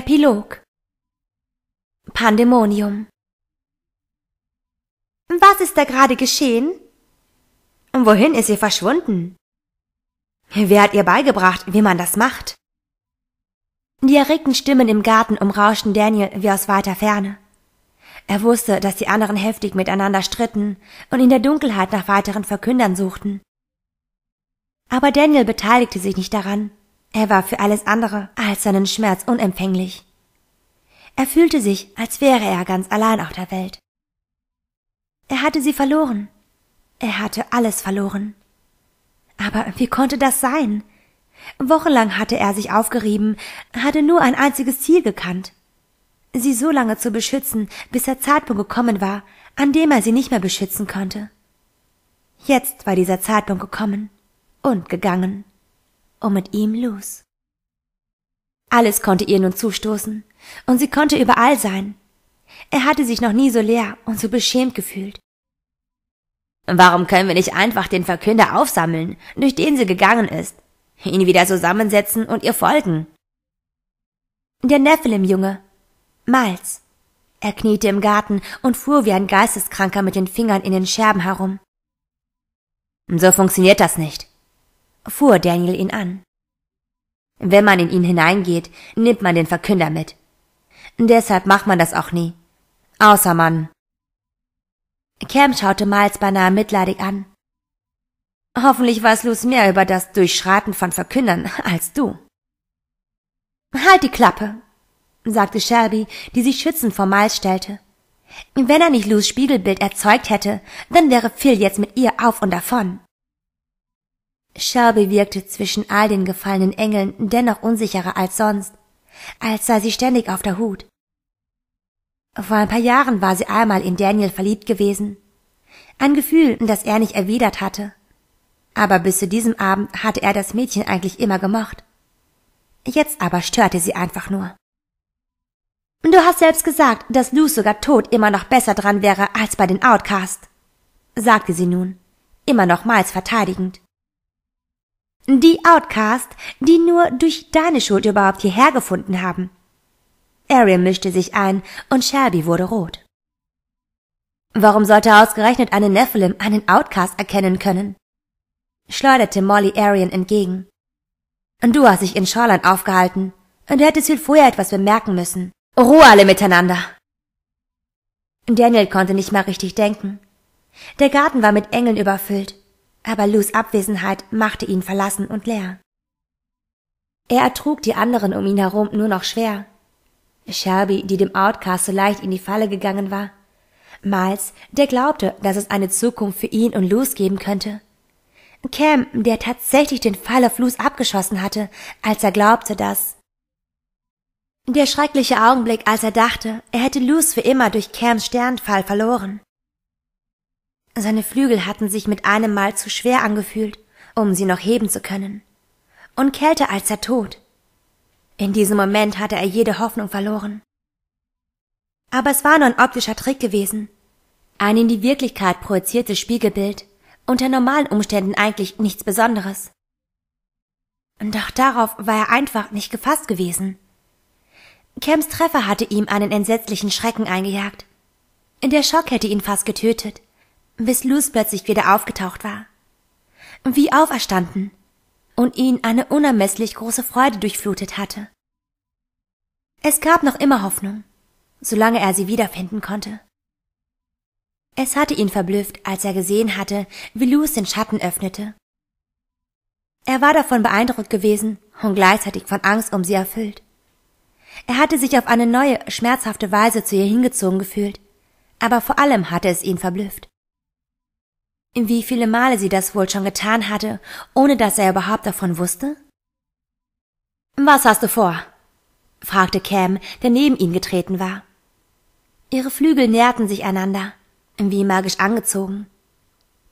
Epilog Pandemonium Was ist da gerade geschehen? Und wohin ist sie verschwunden? Wer hat ihr beigebracht, wie man das macht? Die erregten Stimmen im Garten umrauschten Daniel wie aus weiter Ferne. Er wusste, dass die anderen heftig miteinander stritten und in der Dunkelheit nach weiteren Verkündern suchten. Aber Daniel beteiligte sich nicht daran. Er war für alles andere als seinen Schmerz unempfänglich. Er fühlte sich, als wäre er ganz allein auf der Welt. Er hatte sie verloren. Er hatte alles verloren. Aber wie konnte das sein? Wochenlang hatte er sich aufgerieben, hatte nur ein einziges Ziel gekannt. Sie so lange zu beschützen, bis der Zeitpunkt gekommen war, an dem er sie nicht mehr beschützen konnte. Jetzt war dieser Zeitpunkt gekommen und gegangen und mit ihm los. Alles konnte ihr nun zustoßen, und sie konnte überall sein. Er hatte sich noch nie so leer und so beschämt gefühlt. Warum können wir nicht einfach den Verkünder aufsammeln, durch den sie gegangen ist, ihn wieder zusammensetzen und ihr folgen? Der Nephilim-Junge, Malz. Er kniete im Garten und fuhr wie ein Geisteskranker mit den Fingern in den Scherben herum. So funktioniert das nicht, fuhr Daniel ihn an. Wenn man in ihn hineingeht, nimmt man den Verkünder mit. Deshalb macht man das auch nie. Außer man. Cam schaute Miles beinahe mitleidig an. Hoffentlich weiß Luz mehr über das Durchschreiten von Verkündern als du. Halt die Klappe, sagte Shelby, die sich schützend vor Miles stellte. Wenn er nicht Luz Spiegelbild erzeugt hätte, dann wäre Phil jetzt mit ihr auf und davon. Shelby wirkte zwischen all den gefallenen Engeln dennoch unsicherer als sonst, als sei sie ständig auf der Hut. Vor ein paar Jahren war sie einmal in Daniel verliebt gewesen. Ein Gefühl, das er nicht erwidert hatte. Aber bis zu diesem Abend hatte er das Mädchen eigentlich immer gemocht. Jetzt aber störte sie einfach nur. Du hast selbst gesagt, dass Luz sogar tot immer noch besser dran wäre als bei den Outcasts, sagte sie nun, immer nochmals verteidigend. Die Outcast, die nur durch deine Schuld überhaupt hierher gefunden haben. Ariel mischte sich ein und Shelby wurde rot. Warum sollte ausgerechnet eine Nephilim einen Outcast erkennen können? schleuderte Molly Arian entgegen. Du hast dich in Shoreline aufgehalten. Du hättest viel vorher etwas bemerken müssen. Ruhe alle miteinander! Daniel konnte nicht mal richtig denken. Der Garten war mit Engeln überfüllt aber Lus Abwesenheit machte ihn verlassen und leer. Er ertrug die anderen um ihn herum nur noch schwer. Shelby, die dem Outcast so leicht in die Falle gegangen war. Miles, der glaubte, dass es eine Zukunft für ihn und Luz geben könnte. Cam, der tatsächlich den Fall auf Luz abgeschossen hatte, als er glaubte, dass der schreckliche Augenblick, als er dachte, er hätte Luz für immer durch Cams Sternfall verloren. Seine Flügel hatten sich mit einem Mal zu schwer angefühlt, um sie noch heben zu können. Und kälter als der Tod. In diesem Moment hatte er jede Hoffnung verloren. Aber es war nur ein optischer Trick gewesen. Ein in die Wirklichkeit projiziertes Spiegelbild, unter normalen Umständen eigentlich nichts Besonderes. Doch darauf war er einfach nicht gefasst gewesen. Camps Treffer hatte ihm einen entsetzlichen Schrecken eingejagt. Der Schock hätte ihn fast getötet bis Luz plötzlich wieder aufgetaucht war. Wie auferstanden und ihn eine unermesslich große Freude durchflutet hatte. Es gab noch immer Hoffnung, solange er sie wiederfinden konnte. Es hatte ihn verblüfft, als er gesehen hatte, wie Luz den Schatten öffnete. Er war davon beeindruckt gewesen und gleichzeitig von Angst um sie erfüllt. Er hatte sich auf eine neue, schmerzhafte Weise zu ihr hingezogen gefühlt, aber vor allem hatte es ihn verblüfft. Wie viele Male sie das wohl schon getan hatte, ohne dass er überhaupt davon wusste? Was hast du vor? fragte Cam, der neben ihn getreten war. Ihre Flügel näherten sich einander, wie magisch angezogen.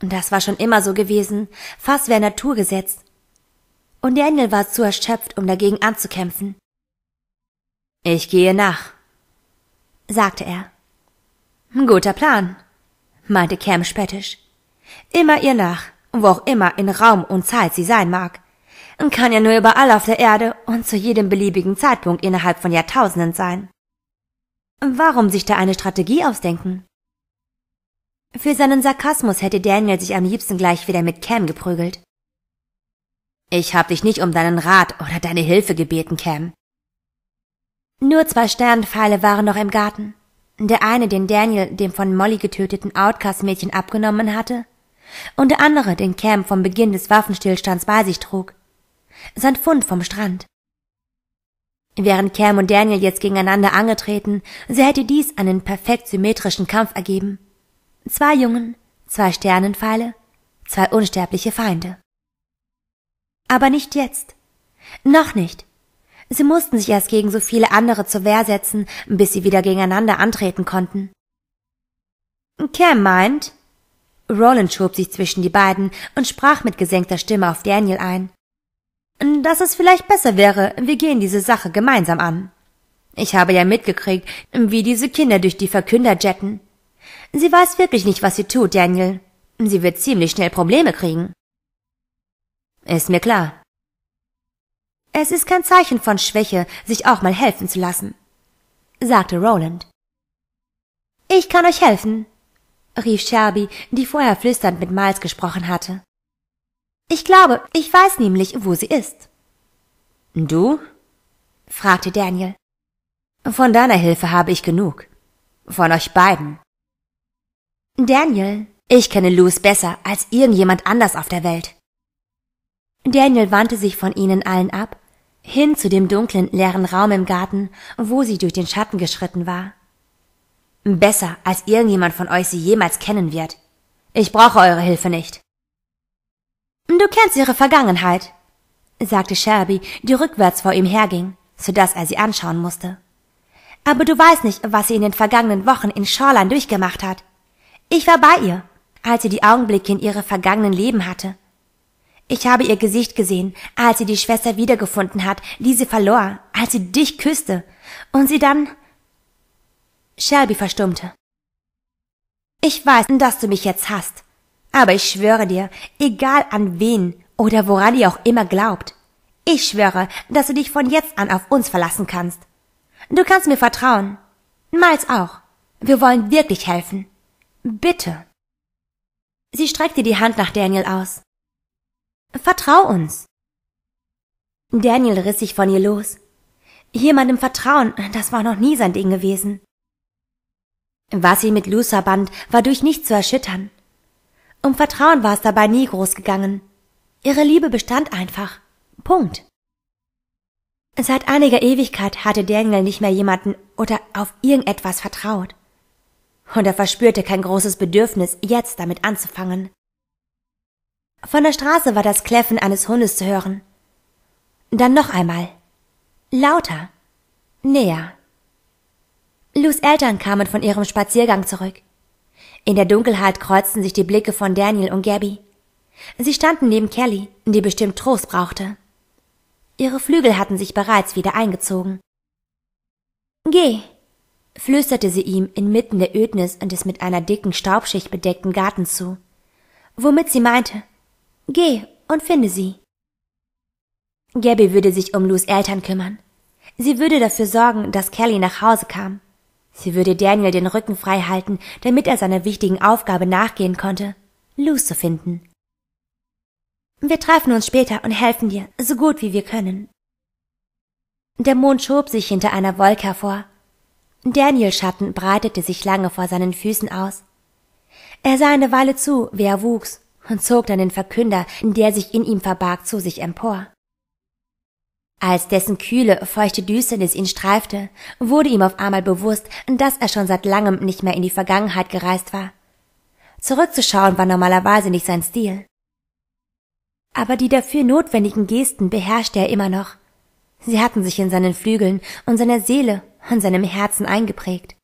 das war schon immer so gewesen, fast wie ein Naturgesetz. Und Daniel war zu erschöpft, um dagegen anzukämpfen. Ich gehe nach, sagte er. Guter Plan, meinte Cam spöttisch. Immer ihr nach, wo auch immer in Raum und Zeit sie sein mag. Und kann ja nur überall auf der Erde und zu jedem beliebigen Zeitpunkt innerhalb von Jahrtausenden sein. Warum sich da eine Strategie ausdenken? Für seinen Sarkasmus hätte Daniel sich am liebsten gleich wieder mit Cam geprügelt. Ich hab dich nicht um deinen Rat oder deine Hilfe gebeten, Cam. Nur zwei Sternpfeile waren noch im Garten. Der eine, den Daniel dem von Molly getöteten Outcast-Mädchen abgenommen hatte, und der andere den Cam vom Beginn des Waffenstillstands bei sich trug. Sein Fund vom Strand. Während Cam und Daniel jetzt gegeneinander angetreten, so hätte dies einen perfekt symmetrischen Kampf ergeben. Zwei Jungen, zwei Sternenpfeile, zwei unsterbliche Feinde. Aber nicht jetzt. Noch nicht. Sie mussten sich erst gegen so viele andere zur Wehr setzen, bis sie wieder gegeneinander antreten konnten. Cam meint, Roland schob sich zwischen die beiden und sprach mit gesenkter Stimme auf Daniel ein. Dass es vielleicht besser wäre, wir gehen diese Sache gemeinsam an. Ich habe ja mitgekriegt, wie diese Kinder durch die Verkünder jetten. Sie weiß wirklich nicht, was sie tut, Daniel. Sie wird ziemlich schnell Probleme kriegen. Ist mir klar. Es ist kein Zeichen von Schwäche, sich auch mal helfen zu lassen, sagte Roland. Ich kann euch helfen, rief Sherby, die vorher flüsternd mit Miles gesprochen hatte. Ich glaube, ich weiß nämlich, wo sie ist. Du? fragte Daniel. Von deiner Hilfe habe ich genug. Von euch beiden. Daniel, ich kenne Louis besser als irgendjemand anders auf der Welt. Daniel wandte sich von ihnen allen ab, hin zu dem dunklen, leeren Raum im Garten, wo sie durch den Schatten geschritten war. Besser, als irgendjemand von euch sie jemals kennen wird. Ich brauche eure Hilfe nicht. Du kennst ihre Vergangenheit, sagte Sherby, die rückwärts vor ihm herging, so dass er sie anschauen musste. Aber du weißt nicht, was sie in den vergangenen Wochen in Shoreline durchgemacht hat. Ich war bei ihr, als sie die Augenblicke in ihre vergangenen Leben hatte. Ich habe ihr Gesicht gesehen, als sie die Schwester wiedergefunden hat, die sie verlor, als sie dich küsste, und sie dann Shelby verstummte. Ich weiß, dass du mich jetzt hast, aber ich schwöre dir, egal an wen oder woran ihr auch immer glaubt, ich schwöre, dass du dich von jetzt an auf uns verlassen kannst. Du kannst mir vertrauen. Miles auch. Wir wollen wirklich helfen. Bitte. Sie streckte die Hand nach Daniel aus. Vertrau uns. Daniel riss sich von ihr los. Jemandem vertrauen, das war noch nie sein Ding gewesen. Was sie mit Lusa band, war durch nichts zu erschüttern. Um Vertrauen war es dabei nie groß gegangen. Ihre Liebe bestand einfach. Punkt. Seit einiger Ewigkeit hatte Daniel nicht mehr jemanden oder auf irgendetwas vertraut. Und er verspürte kein großes Bedürfnis, jetzt damit anzufangen. Von der Straße war das Kläffen eines Hundes zu hören. Dann noch einmal. Lauter. Näher. Lus Eltern kamen von ihrem Spaziergang zurück. In der Dunkelheit kreuzten sich die Blicke von Daniel und Gabby. Sie standen neben Kelly, die bestimmt Trost brauchte. Ihre Flügel hatten sich bereits wieder eingezogen. Geh, flüsterte sie ihm inmitten der Ödnis und des mit einer dicken Staubschicht bedeckten Gartens zu. Womit sie meinte, geh und finde sie. Gabby würde sich um Lus Eltern kümmern. Sie würde dafür sorgen, dass Kelly nach Hause kam. Sie würde Daniel den Rücken frei halten, damit er seiner wichtigen Aufgabe nachgehen konnte, Luz zu finden. Wir treffen uns später und helfen dir, so gut wie wir können. Der Mond schob sich hinter einer Wolke hervor. Daniels Schatten breitete sich lange vor seinen Füßen aus. Er sah eine Weile zu, wie er wuchs, und zog dann den Verkünder, der sich in ihm verbarg, zu sich empor. Als dessen kühle, feuchte Düsternis ihn streifte, wurde ihm auf einmal bewusst, dass er schon seit langem nicht mehr in die Vergangenheit gereist war. Zurückzuschauen war normalerweise nicht sein Stil. Aber die dafür notwendigen Gesten beherrschte er immer noch. Sie hatten sich in seinen Flügeln und seiner Seele und seinem Herzen eingeprägt.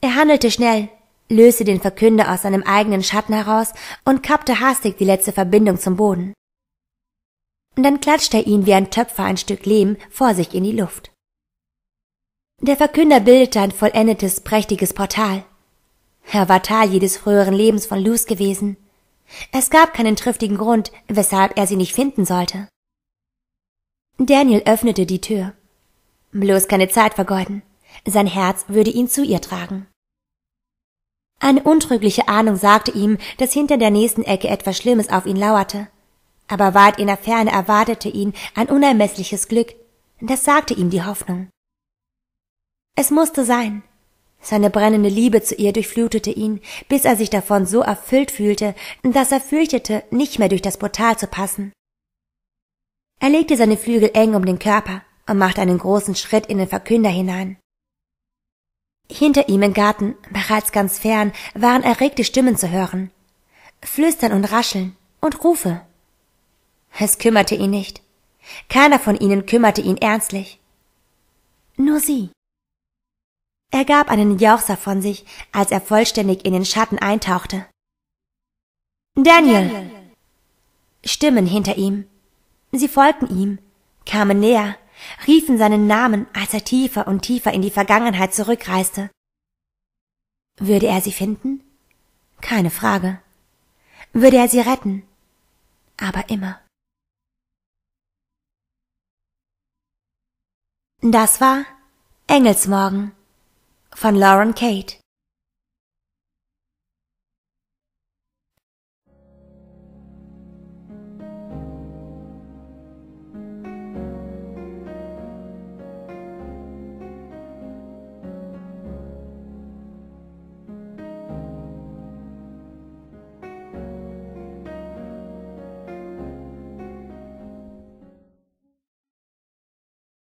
Er handelte schnell, löste den Verkünder aus seinem eigenen Schatten heraus und kappte hastig die letzte Verbindung zum Boden und dann klatscht er ihn wie ein Töpfer ein Stück Lehm vor sich in die Luft. Der Verkünder bildete ein vollendetes, prächtiges Portal. Er war Teil jedes früheren Lebens von Luz gewesen. Es gab keinen triftigen Grund, weshalb er sie nicht finden sollte. Daniel öffnete die Tür. Bloß keine Zeit vergeuden. Sein Herz würde ihn zu ihr tragen. Eine untrügliche Ahnung sagte ihm, dass hinter der nächsten Ecke etwas Schlimmes auf ihn lauerte. Aber weit in der Ferne erwartete ihn ein unermessliches Glück, das sagte ihm die Hoffnung. Es musste sein. Seine brennende Liebe zu ihr durchflutete ihn, bis er sich davon so erfüllt fühlte, dass er fürchtete, nicht mehr durch das Portal zu passen. Er legte seine Flügel eng um den Körper und machte einen großen Schritt in den Verkünder hinein. Hinter ihm im Garten, bereits ganz fern, waren erregte Stimmen zu hören. Flüstern und Rascheln und Rufe. Es kümmerte ihn nicht. Keiner von ihnen kümmerte ihn ernstlich. Nur sie. Er gab einen Jauchzer von sich, als er vollständig in den Schatten eintauchte. Daniel! Daniel. Stimmen hinter ihm. Sie folgten ihm, kamen näher, riefen seinen Namen, als er tiefer und tiefer in die Vergangenheit zurückreiste. Würde er sie finden? Keine Frage. Würde er sie retten? Aber immer. Das war Engelsmorgen von Lauren Kate.